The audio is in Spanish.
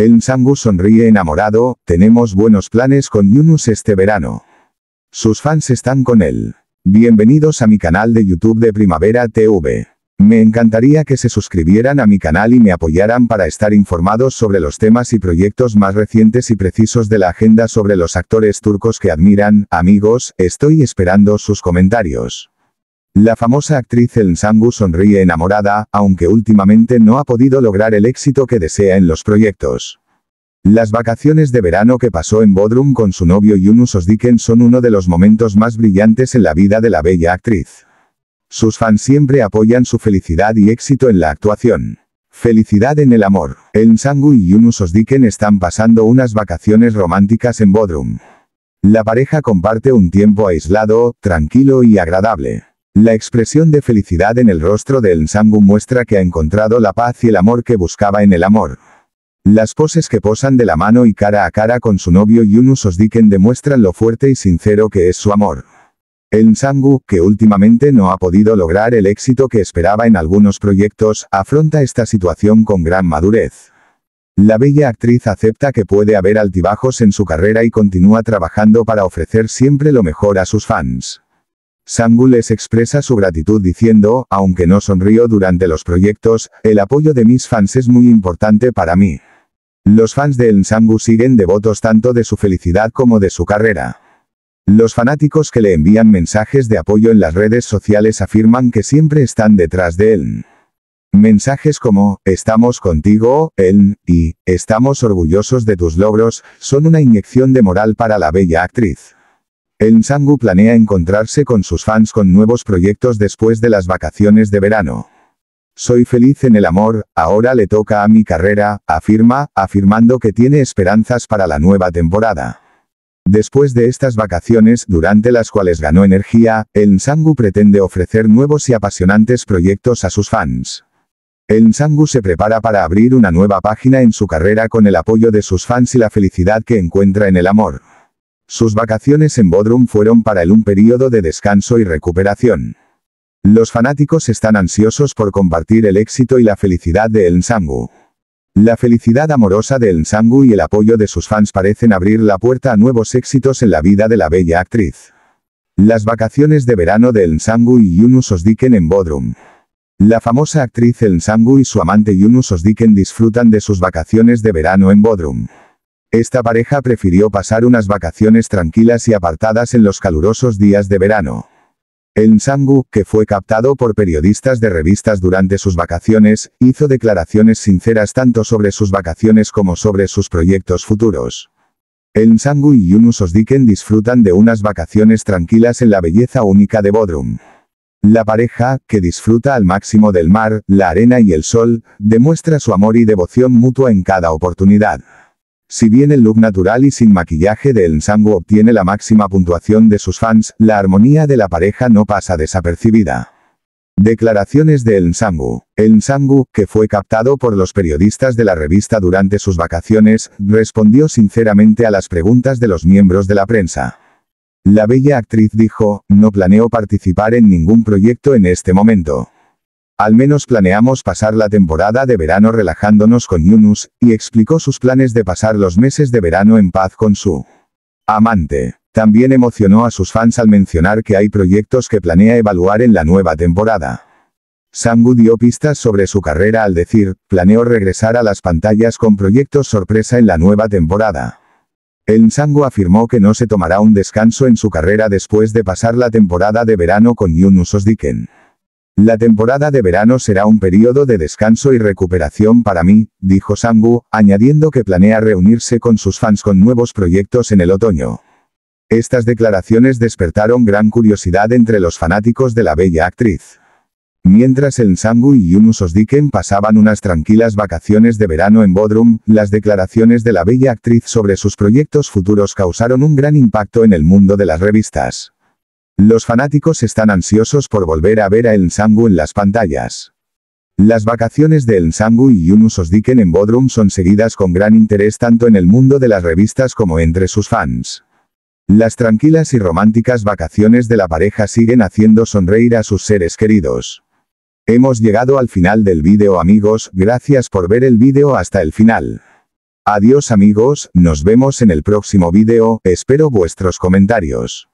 El Sangu sonríe enamorado, tenemos buenos planes con Yunus este verano. Sus fans están con él. Bienvenidos a mi canal de YouTube de Primavera TV. Me encantaría que se suscribieran a mi canal y me apoyaran para estar informados sobre los temas y proyectos más recientes y precisos de la agenda sobre los actores turcos que admiran, amigos, estoy esperando sus comentarios. La famosa actriz El Sangu sonríe enamorada, aunque últimamente no ha podido lograr el éxito que desea en los proyectos. Las vacaciones de verano que pasó en Bodrum con su novio Yunus Ozdiken son uno de los momentos más brillantes en la vida de la bella actriz. Sus fans siempre apoyan su felicidad y éxito en la actuación. Felicidad en el amor. El nsangu y Yunus Ozdiken están pasando unas vacaciones románticas en Bodrum. La pareja comparte un tiempo aislado, tranquilo y agradable. La expresión de felicidad en el rostro de El muestra que ha encontrado la paz y el amor que buscaba en el amor. Las poses que posan de la mano y cara a cara con su novio Yunus Osdiken demuestran lo fuerte y sincero que es su amor. El Sangu, que últimamente no ha podido lograr el éxito que esperaba en algunos proyectos, afronta esta situación con gran madurez. La bella actriz acepta que puede haber altibajos en su carrera y continúa trabajando para ofrecer siempre lo mejor a sus fans. Sangu les expresa su gratitud diciendo, aunque no sonrío durante los proyectos, el apoyo de mis fans es muy importante para mí. Los fans de El siguen devotos tanto de su felicidad como de su carrera. Los fanáticos que le envían mensajes de apoyo en las redes sociales afirman que siempre están detrás de él. Mensajes como, estamos contigo, él, y, estamos orgullosos de tus logros, son una inyección de moral para la bella actriz. El Sangu planea encontrarse con sus fans con nuevos proyectos después de las vacaciones de verano. Soy feliz en el amor, ahora le toca a mi carrera, afirma, afirmando que tiene esperanzas para la nueva temporada. Después de estas vacaciones, durante las cuales ganó energía, el Nsangu pretende ofrecer nuevos y apasionantes proyectos a sus fans. El Nsangu se prepara para abrir una nueva página en su carrera con el apoyo de sus fans y la felicidad que encuentra en el amor. Sus vacaciones en Bodrum fueron para él un periodo de descanso y recuperación. Los fanáticos están ansiosos por compartir el éxito y la felicidad de El La felicidad amorosa de El y el apoyo de sus fans parecen abrir la puerta a nuevos éxitos en la vida de la bella actriz. Las vacaciones de verano de El Nsangu y Yunus Osdiken en Bodrum. La famosa actriz El y su amante Yunus Osdiken disfrutan de sus vacaciones de verano en Bodrum. Esta pareja prefirió pasar unas vacaciones tranquilas y apartadas en los calurosos días de verano. El Sangu, que fue captado por periodistas de revistas durante sus vacaciones, hizo declaraciones sinceras tanto sobre sus vacaciones como sobre sus proyectos futuros. El Sangu y Yunus Osdiken disfrutan de unas vacaciones tranquilas en la belleza única de Bodrum. La pareja, que disfruta al máximo del mar, la arena y el sol, demuestra su amor y devoción mutua en cada oportunidad. Si bien el look natural y sin maquillaje de El obtiene la máxima puntuación de sus fans, la armonía de la pareja no pasa desapercibida. Declaraciones de El Sangu. El Nsangu, que fue captado por los periodistas de la revista durante sus vacaciones, respondió sinceramente a las preguntas de los miembros de la prensa. La bella actriz dijo, no planeo participar en ningún proyecto en este momento. Al menos planeamos pasar la temporada de verano relajándonos con Yunus, y explicó sus planes de pasar los meses de verano en paz con su amante. También emocionó a sus fans al mencionar que hay proyectos que planea evaluar en la nueva temporada. Sangu dio pistas sobre su carrera al decir, planeo regresar a las pantallas con proyectos sorpresa en la nueva temporada. El Sangu afirmó que no se tomará un descanso en su carrera después de pasar la temporada de verano con Yunus Osdiken. La temporada de verano será un periodo de descanso y recuperación para mí, dijo Sangu, añadiendo que planea reunirse con sus fans con nuevos proyectos en el otoño. Estas declaraciones despertaron gran curiosidad entre los fanáticos de la bella actriz. Mientras el Sangu y Yunus Osdiken pasaban unas tranquilas vacaciones de verano en Bodrum, las declaraciones de la bella actriz sobre sus proyectos futuros causaron un gran impacto en el mundo de las revistas. Los fanáticos están ansiosos por volver a ver a El Sangu en las pantallas. Las vacaciones de El Sangu y Yunus Osdiken en Bodrum son seguidas con gran interés tanto en el mundo de las revistas como entre sus fans. Las tranquilas y románticas vacaciones de la pareja siguen haciendo sonreír a sus seres queridos. Hemos llegado al final del vídeo amigos, gracias por ver el vídeo hasta el final. Adiós amigos, nos vemos en el próximo vídeo, espero vuestros comentarios.